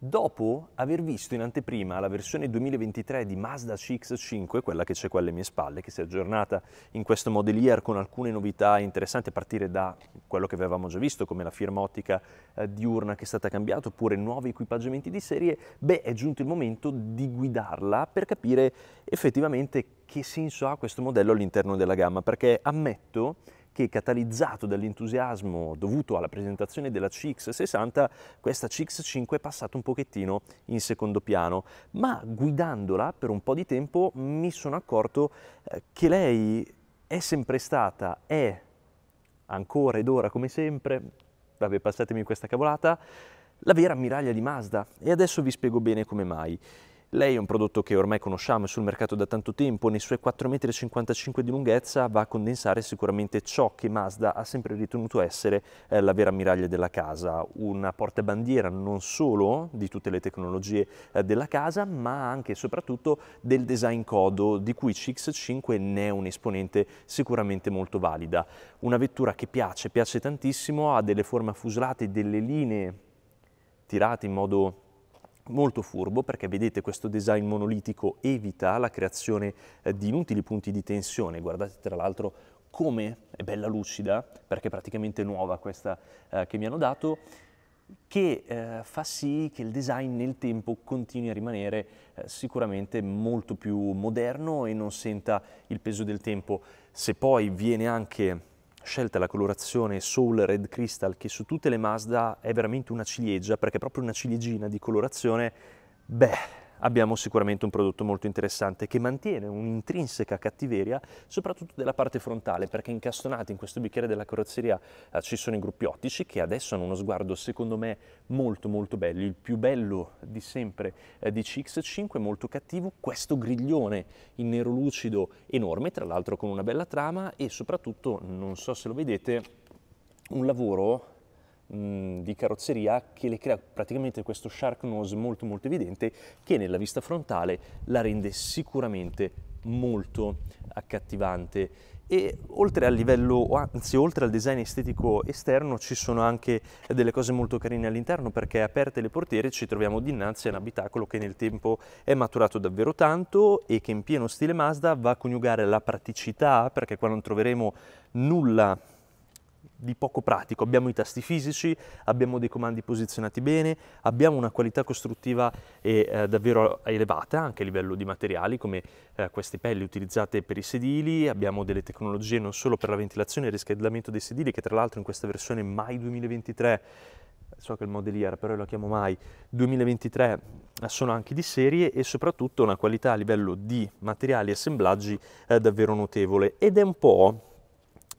Dopo aver visto in anteprima la versione 2023 di Mazda CX5, quella che c'è qua alle mie spalle, che si è aggiornata in questo model year con alcune novità interessanti a partire da quello che avevamo già visto, come la firma ottica eh, diurna che è stata cambiata, oppure nuovi equipaggiamenti di serie, beh è giunto il momento di guidarla per capire effettivamente che senso ha questo modello all'interno della gamma, perché ammetto che catalizzato dall'entusiasmo dovuto alla presentazione della CX60, questa CX5 è passata un pochettino in secondo piano, ma guidandola per un po' di tempo mi sono accorto eh, che lei è sempre stata, è ancora ed ora come sempre, vabbè passatemi questa cavolata, la vera ammiraglia di Mazda e adesso vi spiego bene come mai. Lei è un prodotto che ormai conosciamo, è sul mercato da tanto tempo, nei suoi 4,55 m di lunghezza va a condensare sicuramente ciò che Mazda ha sempre ritenuto essere eh, la vera ammiraglia della casa, una portabandiera non solo di tutte le tecnologie eh, della casa, ma anche e soprattutto del design codo, di cui CX5 ne è un esponente sicuramente molto valida. Una vettura che piace, piace tantissimo, ha delle forme affuslate, delle linee tirate in modo molto furbo perché vedete questo design monolitico evita la creazione eh, di inutili punti di tensione, guardate tra l'altro come è bella lucida perché è praticamente nuova questa eh, che mi hanno dato che eh, fa sì che il design nel tempo continui a rimanere eh, sicuramente molto più moderno e non senta il peso del tempo. Se poi viene anche scelta la colorazione Soul Red Crystal che su tutte le Mazda è veramente una ciliegia perché è proprio una ciliegina di colorazione, beh, abbiamo sicuramente un prodotto molto interessante che mantiene un'intrinseca cattiveria soprattutto della parte frontale perché incastonati in questo bicchiere della carrozzeria eh, ci sono i gruppi ottici che adesso hanno uno sguardo secondo me molto molto bello, il più bello di sempre eh, di CX5, molto cattivo, questo griglione in nero lucido enorme tra l'altro con una bella trama e soprattutto non so se lo vedete un lavoro Mm, di carrozzeria che le crea praticamente questo shark nose molto molto evidente che nella vista frontale la rende sicuramente molto accattivante e oltre al livello, anzi oltre al design estetico esterno ci sono anche delle cose molto carine all'interno perché aperte le portiere ci troviamo dinanzi a un abitacolo che nel tempo è maturato davvero tanto e che in pieno stile Mazda va a coniugare la praticità perché qua non troveremo nulla di poco pratico. Abbiamo i tasti fisici, abbiamo dei comandi posizionati bene, abbiamo una qualità costruttiva e, eh, eh, davvero elevata anche a livello di materiali come eh, queste pelli utilizzate per i sedili, abbiamo delle tecnologie non solo per la ventilazione e il riscaldamento dei sedili che tra l'altro in questa versione mai 2023 so che il modelliere, però lo chiamo mai, 2023 eh, sono anche di serie e soprattutto una qualità a livello di materiali e assemblaggi eh, davvero notevole ed è un po'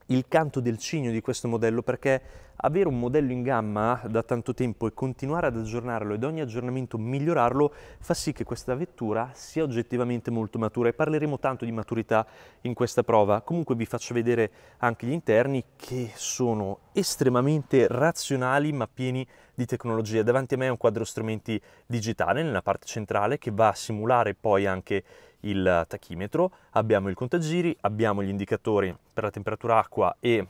il canto del cigno di questo modello perché avere un modello in gamma da tanto tempo e continuare ad aggiornarlo ed ogni aggiornamento migliorarlo fa sì che questa vettura sia oggettivamente molto matura e parleremo tanto di maturità in questa prova. Comunque vi faccio vedere anche gli interni che sono estremamente razionali ma pieni di tecnologia. Davanti a me è un quadro strumenti digitale nella parte centrale che va a simulare poi anche il tachimetro, abbiamo il contagiri, abbiamo gli indicatori per la temperatura acqua e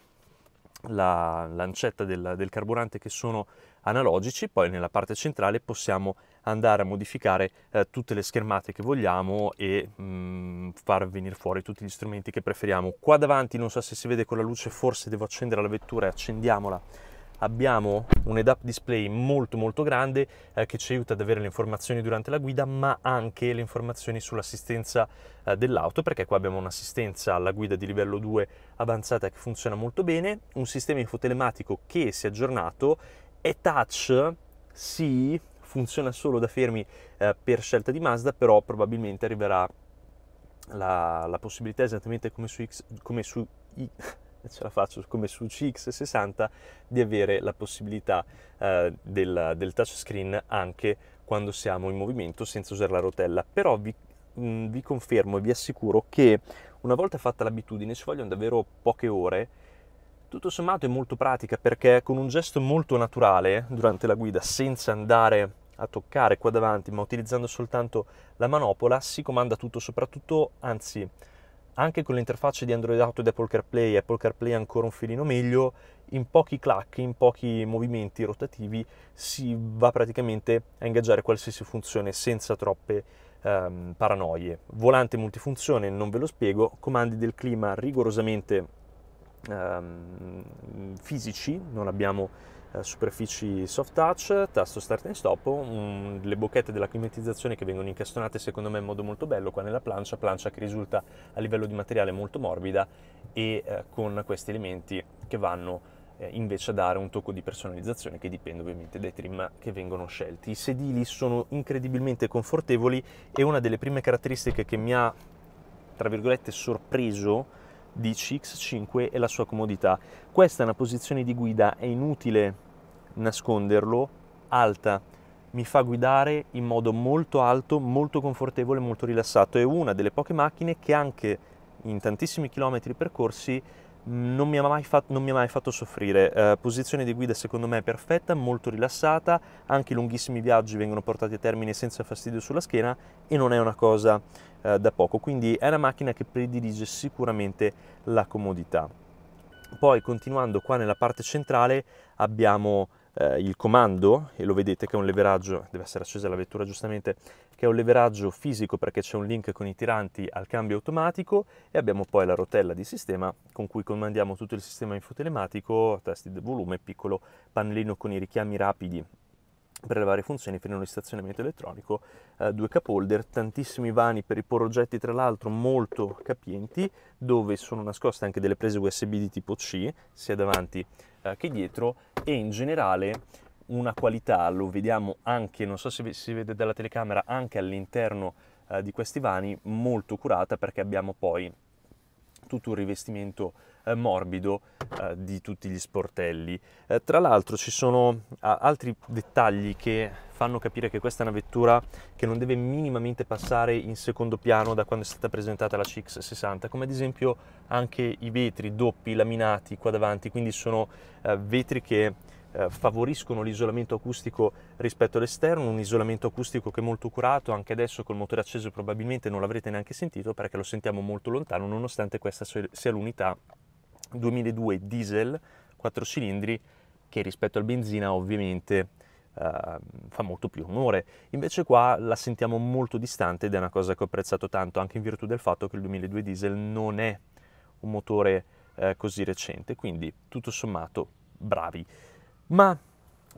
la lancetta del, del, carburante che sono analogici, poi nella parte centrale possiamo andare a modificare eh, tutte le schermate che vogliamo e mh, mm, far venire fuori tutti gli strumenti che preferiamo. Qua davanti non so se si vede con la luce, forse devo accendere la vettura e accendiamola abbiamo un head-up display molto molto grande eh, che ci aiuta ad avere le informazioni durante la guida ma anche le informazioni sull'assistenza eh, dell'auto perché qua abbiamo un'assistenza alla guida di livello 2 avanzata che funziona molto bene, un sistema infotelematico che si è aggiornato, e touch, sì, funziona solo da fermi eh, per scelta di Mazda però probabilmente arriverà la, la possibilità esattamente come su X, come su I, ce la faccio come su CX60 di avere la possibilità eh, del, del touchscreen anche quando siamo in movimento senza usare la rotella però vi, mh, mm, vi confermo e vi assicuro che una volta fatta l'abitudine ci vogliono davvero poche ore tutto sommato è molto pratica perché con un gesto molto naturale durante la guida senza andare a toccare qua davanti ma utilizzando soltanto la manopola si comanda tutto soprattutto anzi anche con l'interfaccia di Android Auto ed Apple CarPlay, Apple CarPlay ancora un filino meglio, in pochi clac, in pochi movimenti rotativi si va praticamente a ingaggiare qualsiasi funzione senza troppe ehm, paranoie. Volante multifunzione, non ve lo spiego, comandi del clima rigorosamente ehm, fisici, non abbiamo eh, superfici soft touch, tasto start and stop, um, le bocchette della climatizzazione che vengono incastonate secondo me in modo molto bello qua nella plancia, plancia che risulta a livello di materiale molto morbida e eh, con questi elementi che vanno eh, invece a dare un tocco di personalizzazione che dipende ovviamente dai trim che vengono scelti. I sedili sono incredibilmente confortevoli e una delle prime caratteristiche che mi ha tra virgolette sorpreso di CX5 e la sua comodità. Questa è una posizione di guida, è inutile nasconderlo, alta. Mi fa guidare in modo molto alto, molto confortevole, molto rilassato. È una delle poche macchine che anche in tantissimi chilometri percorsi non mi ha mai fatto, mi ha mai fatto soffrire. Eh, posizione di guida secondo me perfetta, molto rilassata, anche i lunghissimi viaggi vengono portati a termine senza fastidio sulla schiena e non è una cosa eh, da poco, quindi è una macchina che predilige sicuramente la comodità. Poi continuando qua nella parte centrale abbiamo eh, il comando e lo vedete che è un leveraggio, deve essere accesa la vettura giustamente, che è un leveraggio fisico perché c'è un link con i tiranti al cambio automatico e abbiamo poi la rotella di sistema con cui comandiamo tutto il sistema infotelematico, testi del volume, piccolo pannellino con i richiami rapidi per le varie funzioni, freno di stazionamento elettronico, eh, due cup holder, tantissimi vani per i oggetti, tra l'altro molto capienti, dove sono nascoste anche delle prese USB di tipo C, sia davanti eh, che dietro, e in generale una qualità, lo vediamo anche, non so se si vede dalla telecamera, anche all'interno eh, di questi vani molto curata perché abbiamo poi tutto un rivestimento eh, morbido eh, di tutti gli sportelli. Eh, tra l'altro ci sono altri dettagli che fanno capire che questa è una vettura che non deve minimamente passare in secondo piano da quando è stata presentata la CX60, come ad esempio anche i vetri doppi laminati qua davanti, quindi sono eh, vetri che eh, favoriscono l'isolamento acustico rispetto all'esterno, un isolamento acustico che è molto curato, anche adesso col motore acceso probabilmente non l'avrete neanche sentito perché lo sentiamo molto lontano nonostante questa sia l'unità 2002 diesel 4 cilindri che rispetto al benzina ovviamente Ehm, fa molto più rumore. Invece qua la sentiamo molto distante ed è una cosa che ho apprezzato tanto, anche in virtù del fatto che il 2002 diesel non è un motore eh, così recente, quindi tutto sommato bravi. Ma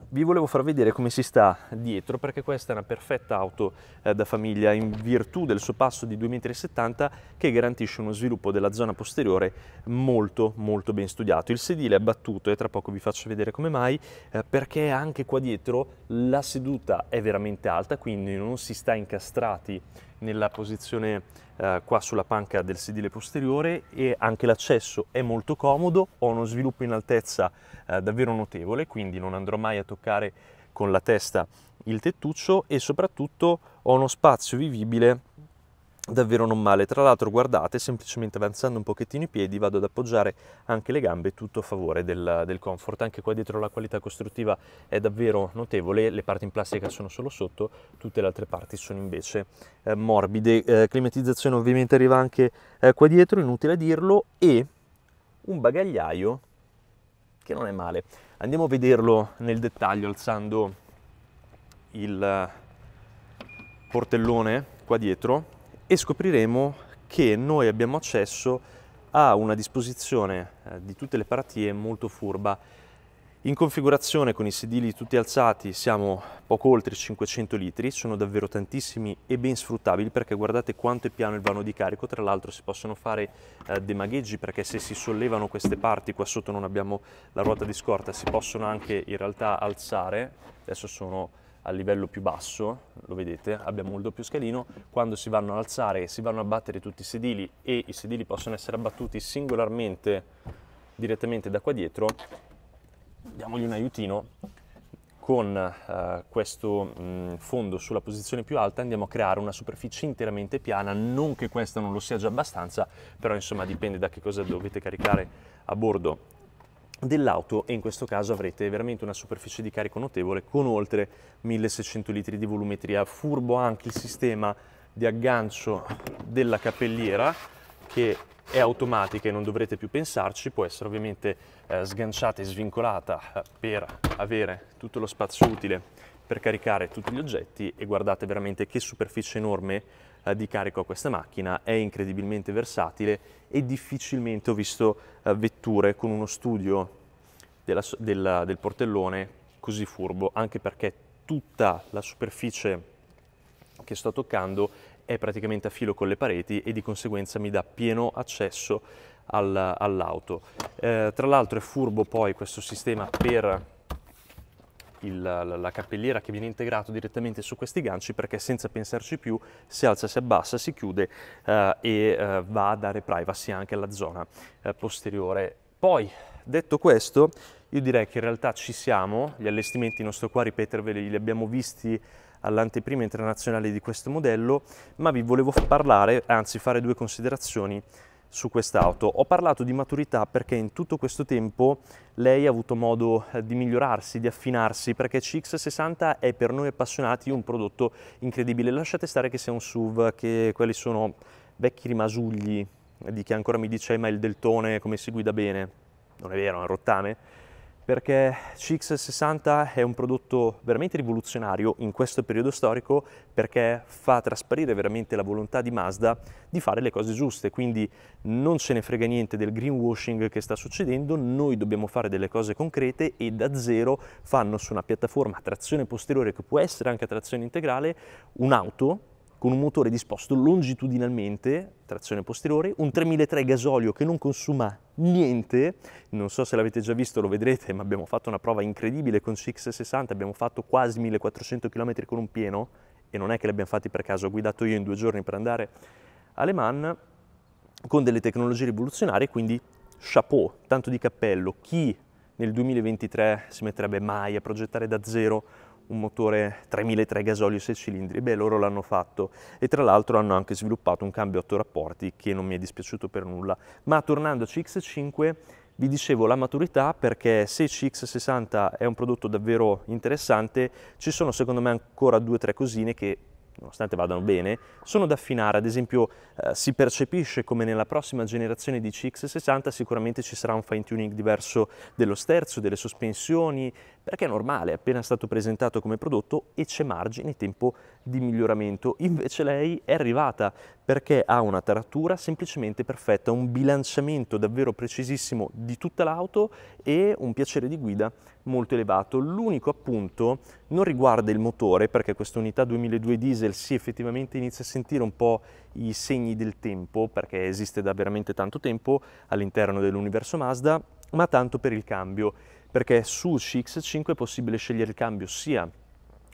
vi volevo far vedere come si sta dietro perché questa è una perfetta auto eh, da famiglia in virtù del suo passo di 2,70 m che garantisce uno sviluppo della zona posteriore molto molto ben studiato. Il sedile è battuto e tra poco vi faccio vedere come mai eh, perché anche qua dietro la seduta è veramente alta quindi non si sta incastrati nella posizione eh, qua sulla panca del sedile posteriore e anche l'accesso è molto comodo, ho uno sviluppo in altezza eh, davvero notevole, quindi non andrò mai a toccare con la testa il tettuccio e soprattutto ho uno spazio vivibile davvero non male. Tra l'altro guardate, semplicemente avanzando un pochettino i piedi vado ad appoggiare anche le gambe, tutto a favore del, del, comfort. Anche qua dietro la qualità costruttiva è davvero notevole, le parti in plastica sono solo sotto, tutte le altre parti sono invece eh, morbide. Eh, climatizzazione ovviamente arriva anche eh, qua dietro, inutile dirlo, e un bagagliaio che non è male. Andiamo a vederlo nel dettaglio alzando il eh, portellone qua dietro e scopriremo che noi abbiamo accesso a una disposizione eh, di tutte le paratie molto furba. In configurazione con i sedili tutti alzati siamo poco oltre 500 litri, sono davvero tantissimi e ben sfruttabili perché guardate quanto è piano il vano di carico, tra l'altro si possono fare eh, dei magheggi perché se si sollevano queste parti, qua sotto non abbiamo la ruota di scorta, si possono anche in realtà alzare, adesso sono al livello più basso, lo vedete, abbiamo il doppio scalino, quando si vanno ad alzare e si vanno a battere tutti i sedili e i sedili possono essere abbattuti singolarmente direttamente da qua dietro, diamogli un aiutino, con eh, questo mh, fondo sulla posizione più alta andiamo a creare una superficie interamente piana, non che questa non lo sia già abbastanza, però insomma dipende da che cosa dovete caricare a bordo dell'auto e in questo caso avrete veramente una superficie di carico notevole con oltre 1600 litri di volumetria. Furbo anche il sistema di aggancio della capelliera che è automatica e non dovrete più pensarci, può essere ovviamente eh, sganciata e svincolata eh, per avere tutto lo spazio utile per caricare tutti gli oggetti e guardate veramente che superficie enorme eh, di carico ha questa macchina, è incredibilmente versatile e difficilmente ho visto eh, vetture con uno studio della, del, del portellone così furbo, anche perché tutta la superficie che sto toccando è praticamente a filo con le pareti e di conseguenza mi dà pieno accesso al, all'auto. Eh, tra l'altro è furbo poi questo sistema per il, la, la cappelliera che viene integrato direttamente su questi ganci perché senza pensarci più si alza, si abbassa, si chiude eh, e eh, va a dare privacy anche alla zona eh, posteriore. Poi, detto questo, io direi che in realtà ci siamo, gli allestimenti non sto qua a ripeterveli, li abbiamo visti all'anteprima internazionale di questo modello, ma vi volevo parlare, anzi fare due considerazioni su quest'auto. Ho parlato di maturità perché in tutto questo tempo lei ha avuto modo eh, di migliorarsi, di affinarsi, perché CX60 è per noi appassionati un prodotto incredibile. Lasciate stare che sia un SUV, che quelli sono vecchi rimasugli di chi ancora mi dice ma il deltone come si guida bene. Non è vero, è un rottame perché CX60 è un prodotto veramente rivoluzionario in questo periodo storico perché fa trasparire veramente la volontà di Mazda di fare le cose giuste, quindi non ce ne frega niente del greenwashing che sta succedendo, noi dobbiamo fare delle cose concrete e da zero fanno su una piattaforma a trazione posteriore che può essere anche a trazione integrale un'auto con un motore disposto longitudinalmente, trazione posteriore, un 3003 gasolio che non consuma niente, non so se l'avete già visto, lo vedrete, ma abbiamo fatto una prova incredibile con CX60, abbiamo fatto quasi 1400 km con un pieno e non è che li abbiamo fatti per caso, ho guidato io in due giorni per andare a Le Mans con delle tecnologie rivoluzionarie, quindi chapeau, tanto di cappello, chi nel 2023 si metterebbe mai a progettare da zero un motore 3003 gasolio 6 cilindri, beh loro l'hanno fatto e tra l'altro hanno anche sviluppato un cambio 8 rapporti che non mi è dispiaciuto per nulla. Ma tornando a CX5 vi dicevo la maturità perché se CX60 è un prodotto davvero interessante ci sono secondo me ancora due o tre cosine che nonostante vadano bene, sono da affinare. Ad esempio, eh, si percepisce come nella prossima generazione di CX60 sicuramente ci sarà un fine tuning diverso dello sterzo, delle sospensioni, perché è normale, è appena stato presentato come prodotto e c'è margine e tempo di miglioramento. Invece lei è arrivata perché ha una taratura semplicemente perfetta, un bilanciamento davvero precisissimo di tutta l'auto e un piacere di guida molto elevato. L'unico appunto non riguarda il motore, perché questa unità 2002 diesel si sì, effettivamente inizia a sentire un po' i segni del tempo, perché esiste da veramente tanto tempo all'interno dell'universo Mazda, ma tanto per il cambio perché su CX5 è possibile scegliere il cambio sia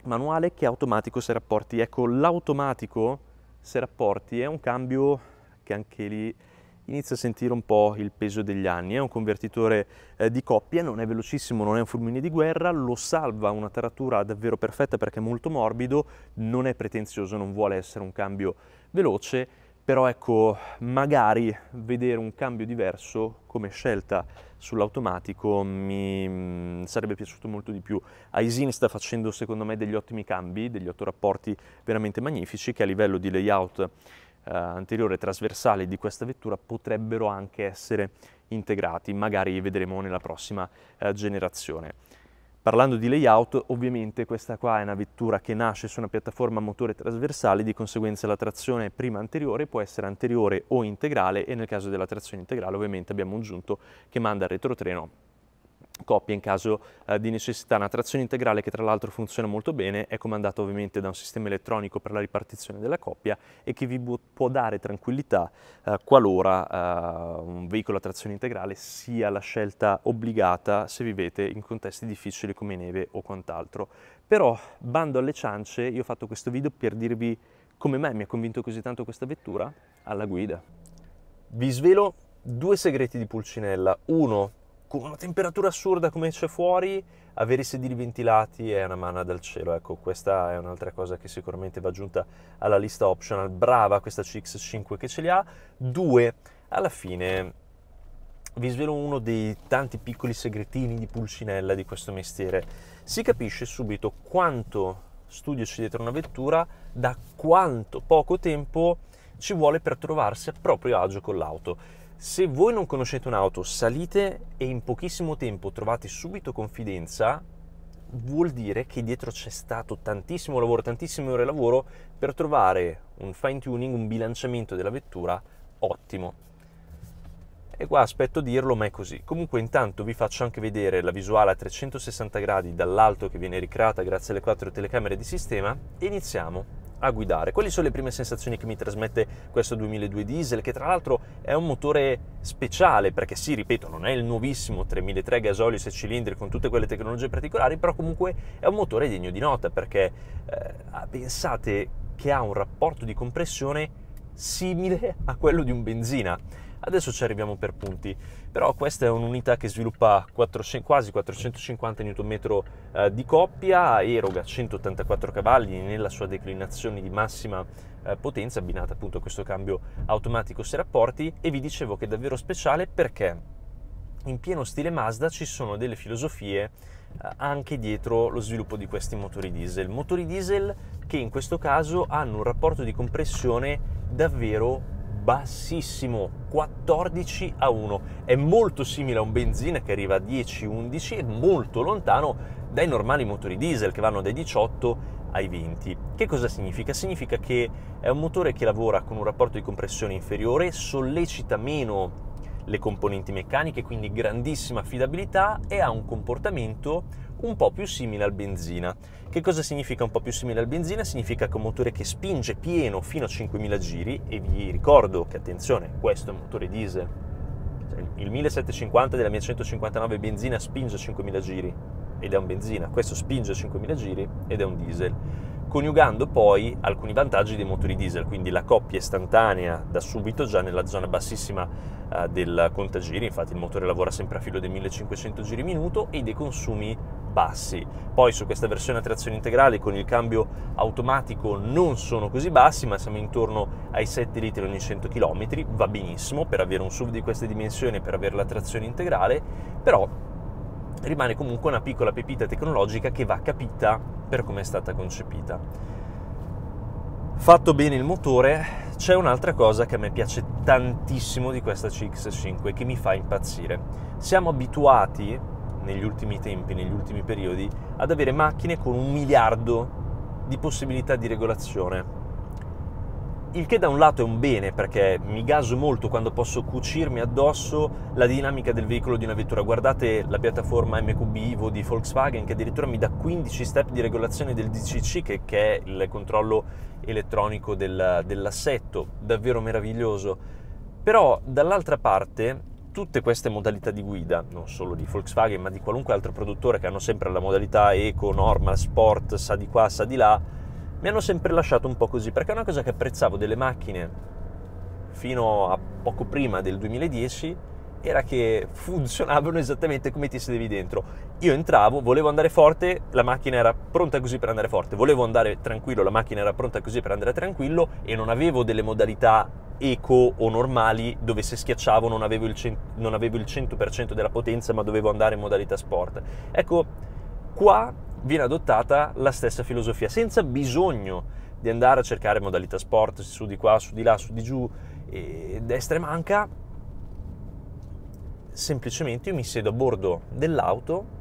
manuale che automatico se rapporti. Ecco, l'automatico se rapporti è un cambio che anche lì inizia a sentire un po' il peso degli anni, è un convertitore eh, di coppia, non è velocissimo, non è un fulmine di guerra, lo salva una taratura davvero perfetta perché è molto morbido, non è pretenzioso, non vuole essere un cambio veloce, però ecco, magari vedere un cambio diverso come scelta sull'automatico mi mm, sarebbe piaciuto molto di più. Aisin sta facendo secondo me degli ottimi cambi, degli otto rapporti veramente magnifici che a livello di layout eh, anteriore e trasversale di questa vettura potrebbero anche essere integrati, magari vedremo nella prossima eh, generazione. Parlando di layout, ovviamente questa qua è una vettura che nasce su una piattaforma motore trasversale, di conseguenza la trazione prima anteriore può essere anteriore o integrale e nel caso della trazione integrale ovviamente abbiamo un giunto che manda il retrotreno coppie in caso eh, di necessità. Una trazione integrale che tra l'altro funziona molto bene, è comandata ovviamente da un sistema elettronico per la ripartizione della coppia e che vi può dare tranquillità eh, qualora eh, un veicolo a trazione integrale sia la scelta obbligata se vivete in contesti difficili come neve o quant'altro. Però, bando alle ciance, io ho fatto questo video per dirvi come mai mi ha convinto così tanto questa vettura alla guida. Vi svelo due segreti di Pulcinella. Uno, con una temperatura assurda come c'è fuori, avere i sedili ventilati è una manna dal cielo. Ecco, questa è un'altra cosa che sicuramente va aggiunta alla lista optional. Brava questa CX5 che ce li ha. Due, alla fine vi svelo uno dei tanti piccoli segretini di pulcinella di questo mestiere. Si capisce subito quanto studio c'è dietro una vettura, da quanto poco tempo ci vuole per trovarsi a proprio agio con l'auto. Se voi non conoscete un'auto, salite e in pochissimo tempo trovate subito confidenza, vuol dire che dietro c'è stato tantissimo lavoro, tantissime ore di lavoro per trovare un fine tuning, un bilanciamento della vettura ottimo. E qua aspetto dirlo, ma è così. Comunque intanto vi faccio anche vedere la visuale a 360 gradi dall'alto che viene ricreata grazie alle quattro telecamere di sistema e iniziamo a guidare. Quali sono le prime sensazioni che mi trasmette questo 2002 diesel, che tra l'altro è un motore speciale perché sì, ripeto, non è il nuovissimo 3003 gasolio 6 cilindri con tutte quelle tecnologie particolari, però comunque è un motore degno di nota perché eh, pensate che ha un rapporto di compressione simile a quello di un benzina Adesso ci arriviamo per punti, però questa è un'unità che sviluppa 4, quasi 450 Nm eh, di coppia, eroga 184 cavalli nella sua declinazione di massima eh, potenza abbinata appunto a questo cambio automatico se rapporti e vi dicevo che è davvero speciale perché in pieno stile Mazda ci sono delle filosofie eh, anche dietro lo sviluppo di questi motori diesel. Motori diesel che in questo caso hanno un rapporto di compressione davvero bassissimo, 14 a 1. È molto simile a un benzina che arriva a 10-11 e molto lontano dai normali motori diesel che vanno dai 18 ai 20. Che cosa significa? Significa che è un motore che lavora con un rapporto di compressione inferiore, sollecita meno le componenti meccaniche, quindi grandissima affidabilità e ha un comportamento un po' più simile al benzina. Che cosa significa un po' più simile al benzina? Significa che un motore che spinge pieno fino a 5000 giri, e vi ricordo che attenzione, questo è un motore diesel, cioè, il 1750 della mia 159 benzina spinge a 5000 giri ed è un benzina, questo spinge a 5000 giri ed è un diesel coniugando poi alcuni vantaggi dei motori diesel, quindi la coppia istantanea da subito già nella zona bassissima eh, del contagiri, infatti il motore lavora sempre a filo dei 1500 giri minuto e dei consumi bassi. Poi su questa versione a trazione integrale con il cambio automatico non sono così bassi, ma siamo intorno ai 7 litri ogni 100 km, va benissimo per avere un SUV di queste dimensioni, per avere la trazione integrale, però rimane comunque una piccola pepita tecnologica che va capita per come è stata concepita. Fatto bene il motore, c'è un'altra cosa che a me piace tantissimo di questa CX5 che mi fa impazzire. Siamo abituati negli ultimi tempi, negli ultimi periodi, ad avere macchine con un miliardo di possibilità di regolazione. Il che da un lato è un bene perché mi gaso molto quando posso cucirmi addosso la dinamica del veicolo di una vettura. Guardate la piattaforma MQB Evo di Volkswagen che addirittura mi dà 15 step di regolazione del DCC che, che è il controllo elettronico del, dell'assetto, davvero meraviglioso. Però dall'altra parte tutte queste modalità di guida, non solo di Volkswagen, ma di qualunque altro produttore che hanno sempre la modalità eco, normal, sport, sa di qua, sa di là, mi hanno sempre lasciato un po' così, perché è una cosa che apprezzavo delle macchine fino a poco prima del 2010 era che funzionavano esattamente come ti sedevi dentro. Io entravo, volevo andare forte, la macchina era pronta così per andare forte, volevo andare tranquillo, la macchina era pronta così per andare tranquillo e non avevo delle modalità eco o normali dove se schiacciavo non avevo, cent- non avevo il 100% della potenza ma dovevo andare in modalità sport. Ecco, qua viene adottata la stessa filosofia senza bisogno di andare a cercare modalità sport su di qua, su di là, su di giù, destra e manca. Semplicemente io mi siedo a bordo dell'auto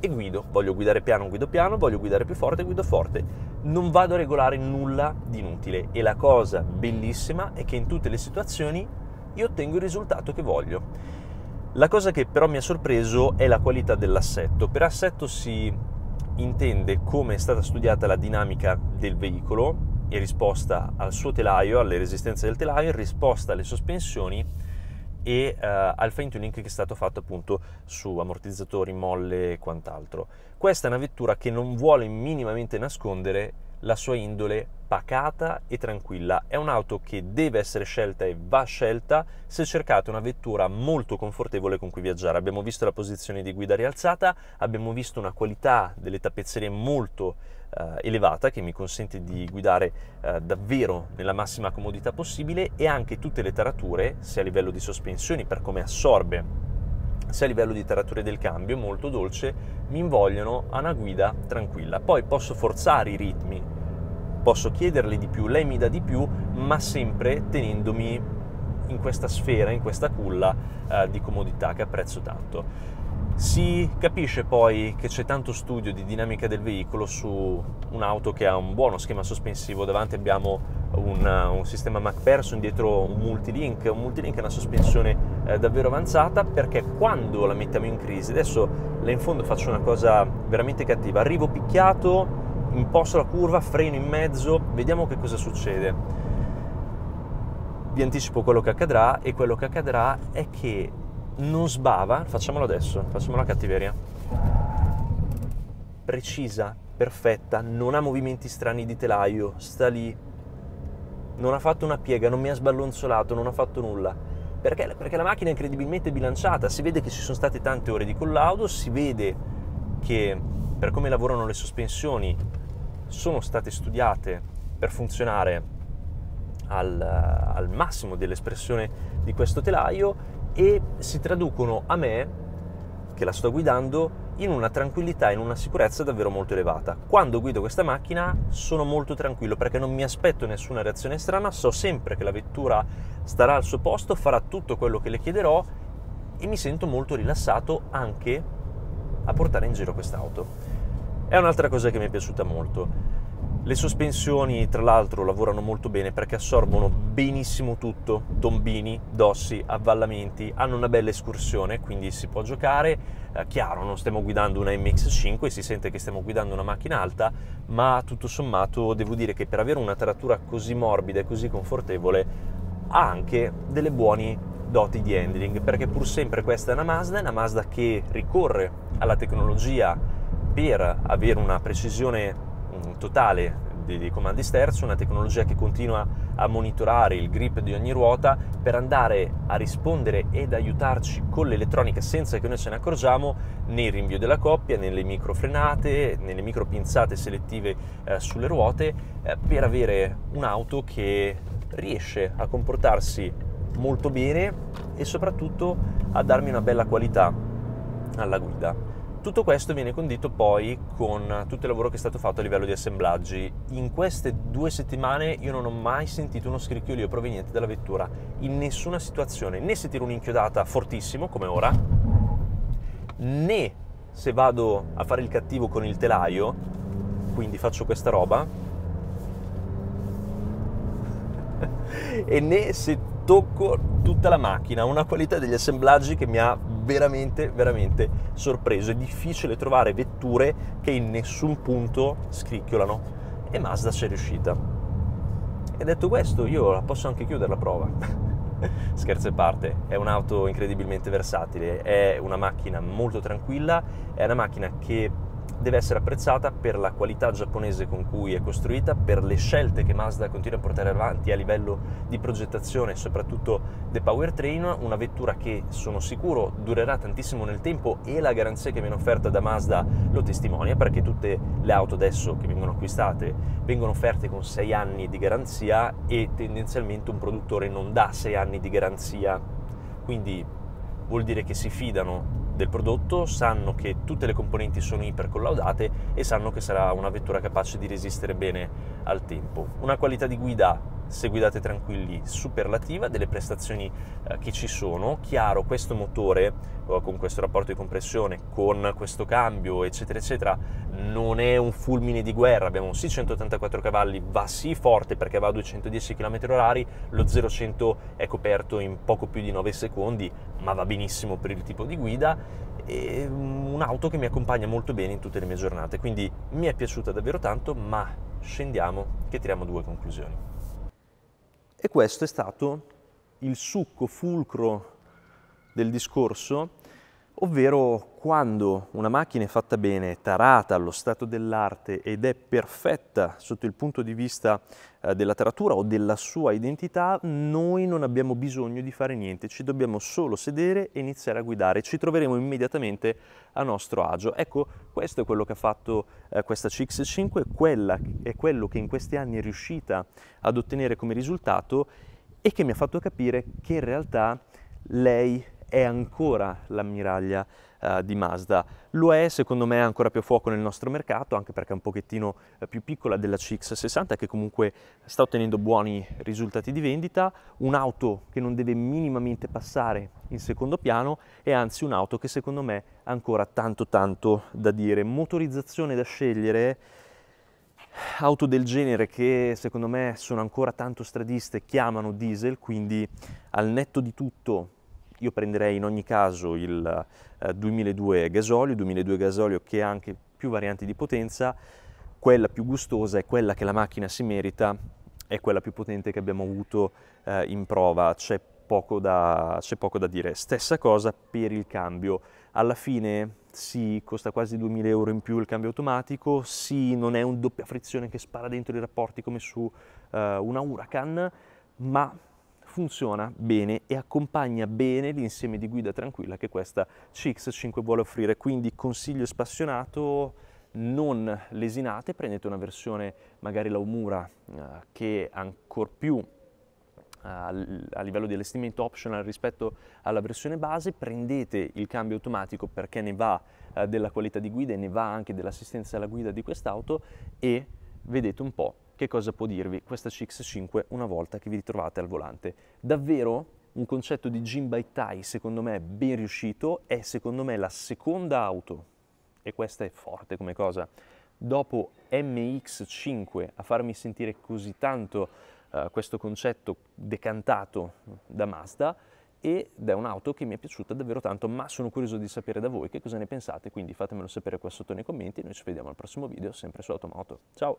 e guido. Voglio guidare piano, guido piano, voglio guidare più forte, guido forte non vado a regolare nulla di inutile e la cosa bellissima è che in tutte le situazioni io ottengo il risultato che voglio. La cosa che però mi ha sorpreso è la qualità dell'assetto. Per assetto si intende come è stata studiata la dinamica del veicolo in risposta al suo telaio, alle resistenze del telaio, in risposta alle sospensioni e eh, al fine tuning che è stato fatto appunto su ammortizzatori, molle e quant'altro. Questa è una vettura che non vuole minimamente nascondere la sua indole pacata e tranquilla. È un'auto che deve essere scelta e va scelta se cercate una vettura molto confortevole con cui viaggiare. Abbiamo visto la posizione di guida rialzata, abbiamo visto una qualità delle tappezzerie molto eh, elevata che mi consente di guidare eh, davvero nella massima comodità possibile e anche tutte le tarature, sia a livello di sospensioni per come assorbe sia a livello di temperature del cambio, molto dolce, mi invogliono a una guida tranquilla. Poi posso forzare i ritmi, posso chiederle di più, lei mi dà di più, ma sempre tenendomi in questa sfera, in questa culla eh, di comodità che apprezzo tanto. Si capisce poi che c'è tanto studio di dinamica del veicolo su un'auto che ha un buono schema sospensivo, davanti abbiamo un, un sistema MacPherson dietro un multilink, un multilink è una sospensione eh, davvero avanzata perché quando la mettiamo in crisi, adesso là in fondo faccio una cosa veramente cattiva, arrivo picchiato, imposto la curva, freno in mezzo, vediamo che cosa succede. Vi anticipo quello che accadrà e quello che accadrà è che non sbava, facciamolo adesso, facciamo la cattiveria. Precisa, perfetta, non ha movimenti strani di telaio, sta lì non ha fatto una piega, non mi ha sballonzolato, non ha fatto nulla. Perché? Perché la macchina è incredibilmente bilanciata, si vede che ci sono state tante ore di collaudo, si vede che per come lavorano le sospensioni sono state studiate per funzionare al, al massimo dell'espressione di questo telaio e si traducono a me, che la sto guidando, in una tranquillità, in una sicurezza davvero molto elevata. Quando guido questa macchina sono molto tranquillo perché non mi aspetto nessuna reazione strana, so sempre che la vettura starà al suo posto, farà tutto quello che le chiederò e mi sento molto rilassato anche a portare in giro quest'auto. È un'altra cosa che mi è piaciuta molto. Le sospensioni tra l'altro lavorano molto bene perché assorbono benissimo tutto, tombini, dossi, avvallamenti, hanno una bella escursione, quindi si può giocare. Eh, chiaro, non stiamo guidando una MX5, si sente che stiamo guidando una macchina alta, ma tutto sommato devo dire che per avere una taratura così morbida e così confortevole ha anche delle buone doti di handling, perché pur sempre questa è una Mazda, è una Mazda che ricorre alla tecnologia per avere una precisione totale dei comandi sterzo, una tecnologia che continua a monitorare il grip di ogni ruota per andare a rispondere ed aiutarci con l'elettronica senza che noi ce ne accorgiamo nel rinvio della coppia, nelle micro frenate, nelle micro pinzate selettive eh, sulle ruote eh, per avere un'auto che riesce a comportarsi molto bene e soprattutto a darmi una bella qualità alla guida. Tutto questo viene condito poi con tutto il lavoro che è stato fatto a livello di assemblaggi. In queste due settimane io non ho mai sentito uno scricchiolio proveniente dalla vettura, in nessuna situazione, né se tiro un'inchiodata fortissimo come ora, né se vado a fare il cattivo con il telaio, quindi faccio questa roba, e né se tocco tutta la macchina, una qualità degli assemblaggi che mi ha veramente, veramente sorpreso. È difficile trovare vetture che in nessun punto scricchiolano e Mazda c'è riuscita. E detto questo, io la posso anche chiudere la prova. scherzo a parte, è un'auto incredibilmente versatile, è una macchina molto tranquilla, è una macchina che deve essere apprezzata per la qualità giapponese con cui è costruita, per le scelte che Mazda continua a portare avanti a livello di progettazione soprattutto The powertrain, una vettura che sono sicuro durerà tantissimo nel tempo e la garanzia che viene offerta da Mazda lo testimonia perché tutte le auto adesso che vengono acquistate vengono offerte con 6 anni di garanzia e tendenzialmente un produttore non dà 6 anni di garanzia, quindi vuol dire che si fidano del prodotto, sanno che tutte le componenti sono ipercollaudate e sanno che sarà una vettura capace di resistere bene al tempo. Una qualità di guida se guidate tranquilli superlativa delle prestazioni eh, che ci sono chiaro questo motore eh, con questo rapporto di compressione con questo cambio eccetera eccetera non è un fulmine di guerra abbiamo sì 184 cavalli va sì forte perché va a 210 km h lo 0-100 è coperto in poco più di 9 secondi ma va benissimo per il tipo di guida e mm, un'auto che mi accompagna molto bene in tutte le mie giornate quindi mi è piaciuta davvero tanto ma scendiamo che tiriamo due conclusioni e questo è stato il succo fulcro del discorso ovvero quando una macchina è fatta bene, tarata allo stato dell'arte ed è perfetta sotto il punto di vista eh, della taratura o della sua identità, noi non abbiamo bisogno di fare niente, ci dobbiamo solo sedere e iniziare a guidare, ci troveremo immediatamente a nostro agio. Ecco, questo è quello che ha fatto eh, questa CX5, quella è quello che in questi anni è riuscita ad ottenere come risultato e che mi ha fatto capire che in realtà lei è ancora l'ammiraglia uh, di Mazda. Lo è, secondo me ancora più a fuoco nel nostro mercato, anche perché è un pochettino eh, più piccola della CX60 che comunque sta ottenendo buoni risultati di vendita, un'auto che non deve minimamente passare in secondo piano e anzi un'auto che secondo me ha ancora tanto tanto da dire. Motorizzazione da scegliere, auto del genere che secondo me sono ancora tanto stradiste, chiamano diesel, quindi al netto di tutto io prenderei in ogni caso il eh, 2002 gasolio, 2002 gasolio che ha anche più varianti di potenza, quella più gustosa è quella che la macchina si merita, è quella più potente che abbiamo avuto eh, in prova, c'è poco, da, c'è poco da dire. Stessa cosa per il cambio, alla fine sì, costa quasi 2000 euro in più il cambio automatico, sì, non è un doppia frizione che spara dentro i rapporti come su uh, una Huracan, ma funziona bene e accompagna bene l'insieme di guida tranquilla che questa CX5 vuole offrire. Quindi consiglio spassionato, non lesinate, prendete una versione magari l'Aumura eh, che ancor più eh, a livello di allestimento optional rispetto alla versione base, prendete il cambio automatico perché ne va eh, della qualità di guida e ne va anche dell'assistenza alla guida di quest'auto e vedete un po' che cosa può dirvi questa CX5 una volta che vi ritrovate al volante? Davvero un concetto di Jim by Tai secondo me ben riuscito, è secondo me la seconda auto, e questa è forte come cosa, dopo MX5 a farmi sentire così tanto uh, questo concetto decantato da Mazda, ed è un'auto che mi è piaciuta davvero tanto, ma sono curioso di sapere da voi che cosa ne pensate, quindi fatemelo sapere qua sotto nei commenti, noi ci vediamo al prossimo video, sempre su Automoto. Ciao!